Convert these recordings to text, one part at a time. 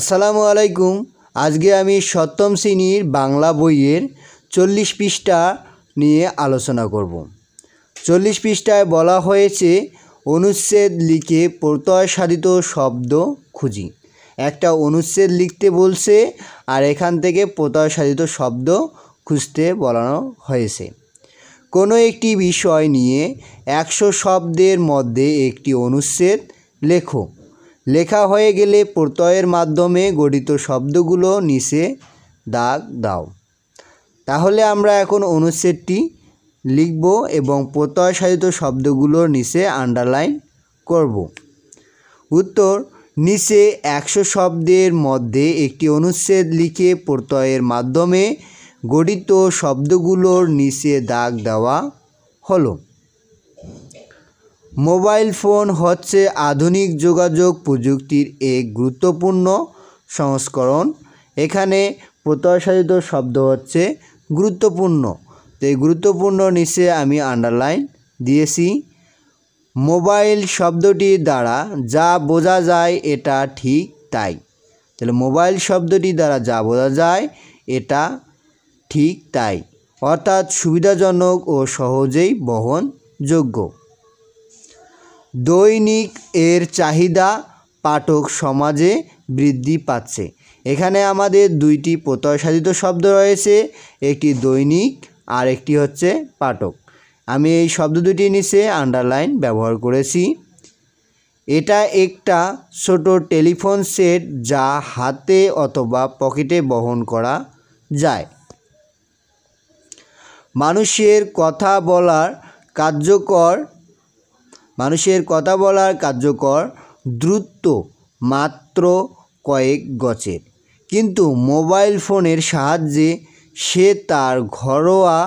আসসালামু আলাইকুম আজকে আমি সপ্তম শ্রেণীর বাংলা বইয়ের চল্লিশ পৃষ্ঠা নিয়ে আলোচনা করব চল্লিশ পৃষ্ঠায় বলা হয়েছে অনুচ্ছেদ লিখে প্রত্যয় সাধিত শব্দ খুঁজি একটা অনুচ্ছেদ লিখতে বলছে আর এখান থেকে প্রত্যয় সাধিত শব্দ খুঁজতে বলানো হয়েছে কোনো একটি বিষয় নিয়ে একশো শব্দের মধ্যে একটি অনুচ্ছেদ লেখো লেখা হয়ে গেলে প্রত্যয়ের মাধ্যমে গঠিত শব্দগুলো নিচে দাগ দাও তাহলে আমরা এখন অনুচ্ছেদটি লিখব এবং প্রত্যয় সাধিত শব্দগুলোর নিচে আন্ডারলাইন করব উত্তর নিচে একশো শব্দের মধ্যে একটি অনুচ্ছেদ লিখে প্রত্যয়ের মাধ্যমে গঠিত শব্দগুলোর নিচে দাগ দেওয়া হলো মোবাইল ফোন হচ্ছে আধুনিক যোগাযোগ প্রযুক্তির এক গুরুত্বপূর্ণ সংস্করণ এখানে প্রত্যাশায়িত শব্দ হচ্ছে গুরুত্বপূর্ণ তো এই গুরুত্বপূর্ণ নিচে আমি আন্ডারলাইন দিয়েছি মোবাইল শব্দটি দ্বারা যা বোঝা যায় এটা ঠিক তাই তাহলে মোবাইল শব্দটি দ্বারা যা বোঝা যায় এটা ঠিক তাই অর্থাৎ সুবিধাজনক ও সহজেই বহনযোগ্য দৈনিক এর চাহিদা পাঠক সমাজে বৃদ্ধি পাচ্ছে এখানে আমাদের দুইটি প্রত্যয় সাধিত শব্দ রয়েছে একটি দৈনিক আর একটি হচ্ছে পাঠক আমি এই শব্দ দুটি নিচে আন্ডারলাইন ব্যবহার করেছি এটা একটা ছোট টেলিফোন সেট যা হাতে অথবা পকেটে বহন করা যায় মানুষের কথা বলার কার্যকর মানুষের কথা বলার কার্যকর দ্রুত মাত্র কয়েক গছের কিন্তু মোবাইল ফোনের সাহায্যে সে তার ঘরোয়া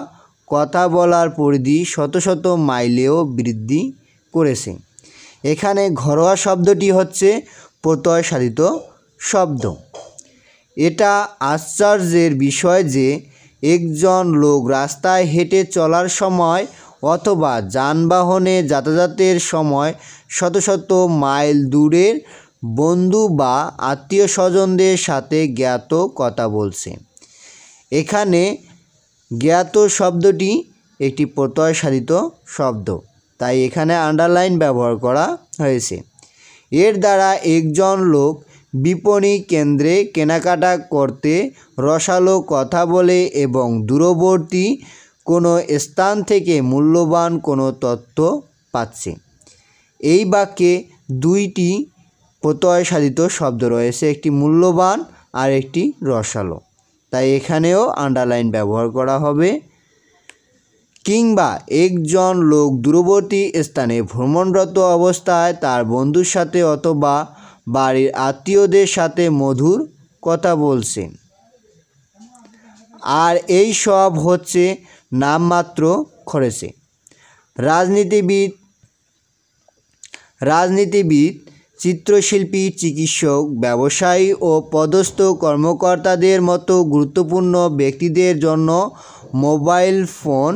কথা বলার পরিধি শত শত মাইলেও বৃদ্ধি করেছে এখানে ঘরোয়া শব্দটি হচ্ছে প্রত্যয় সাধিত শব্দ এটা আশ্চর্যের বিষয় যে একজন লোক রাস্তায় হেঁটে চলার সময় অথবা যানবাহনে যাতায়াতের সময় শত শত মাইল দূরের বন্ধু বা আত্মীয় স্বজনদের সাথে জ্ঞাত কথা বলছে এখানে জ্ঞাত শব্দটি একটি প্রত্যয় সাধিত শব্দ তাই এখানে আন্ডারলাইন ব্যবহার করা হয়েছে এর দ্বারা একজন লোক বিপণী কেন্দ্রে কেনাকাটা করতে রসালো কথা বলে এবং দূরবর্তী কোনো স্থান থেকে মূল্যবান কোনো তথ্য পাচ্ছে এই বাক্যে দুইটি প্রত্যয় সাধিত শব্দ রয়েছে একটি মূল্যবান আর একটি রসালো তাই এখানেও আন্ডারলাইন ব্যবহার করা হবে কিংবা একজন লোক দূরবর্তী স্থানে ভ্রমণরত অবস্থায় তার বন্ধুর সাথে অথবা বাড়ির আত্মীয়দের সাথে মধুর কথা বলছেন আর এই সব হচ্ছে নামমাত্র খরচে রাজনীতিবিদ রাজনীতিবিদ চিত্রশিল্পী চিকিৎসক ব্যবসায়ী ও পদস্থ কর্মকর্তাদের মতো গুরুত্বপূর্ণ ব্যক্তিদের জন্য মোবাইল ফোন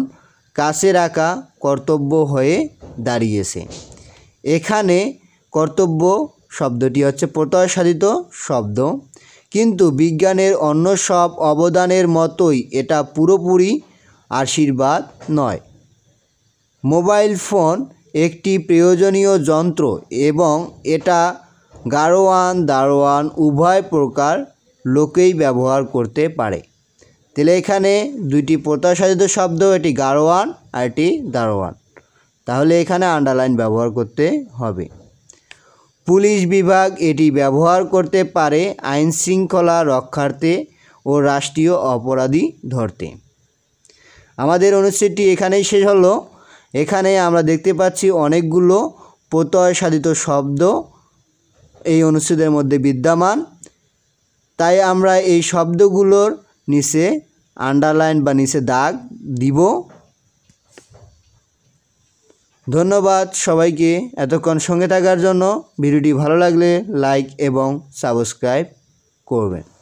কাছে রাখা কর্তব্য হয়ে দাঁড়িয়েছে এখানে কর্তব্য শব্দটি হচ্ছে প্রত্যয় সাধিত শব্দ কিন্তু বিজ্ঞানের অন্য সব অবদানের মতোই এটা পুরোপুরি আশীর্বাদ নয় মোবাইল ফোন একটি প্রয়োজনীয় যন্ত্র এবং এটা গাড়োয়ান দারোয়ান উভয় প্রকার লোকেই ব্যবহার করতে পারে তাহলে এখানে দুইটি প্রত্যাশাযিত শব্দ এটি গাড়োয়ান আর এটি দারোয়ান তাহলে এখানে আন্ডারলাইন ব্যবহার করতে হবে পুলিশ বিভাগ এটি ব্যবহার করতে পারে আইন শৃঙ্খলা রক্ষার্থে ও রাষ্ট্রীয় অপরাধী ধরতে আমাদের অনুষ্ঠানটি এখানেই শেষ হলো এখানে আমরা দেখতে পাচ্ছি অনেকগুলো প্রত্যয় সাধিত শব্দ এই অনুচ্ছেদের মধ্যে বিদ্যমান তাই আমরা এই শব্দগুলোর নিচে আন্ডারলাইন বা নিচে দাগ দিব ধন্যবাদ সবাইকে এতক্ষণ সঙ্গে থাকার জন্য ভিডিওটি ভালো লাগলে লাইক এবং সাবস্ক্রাইব করবেন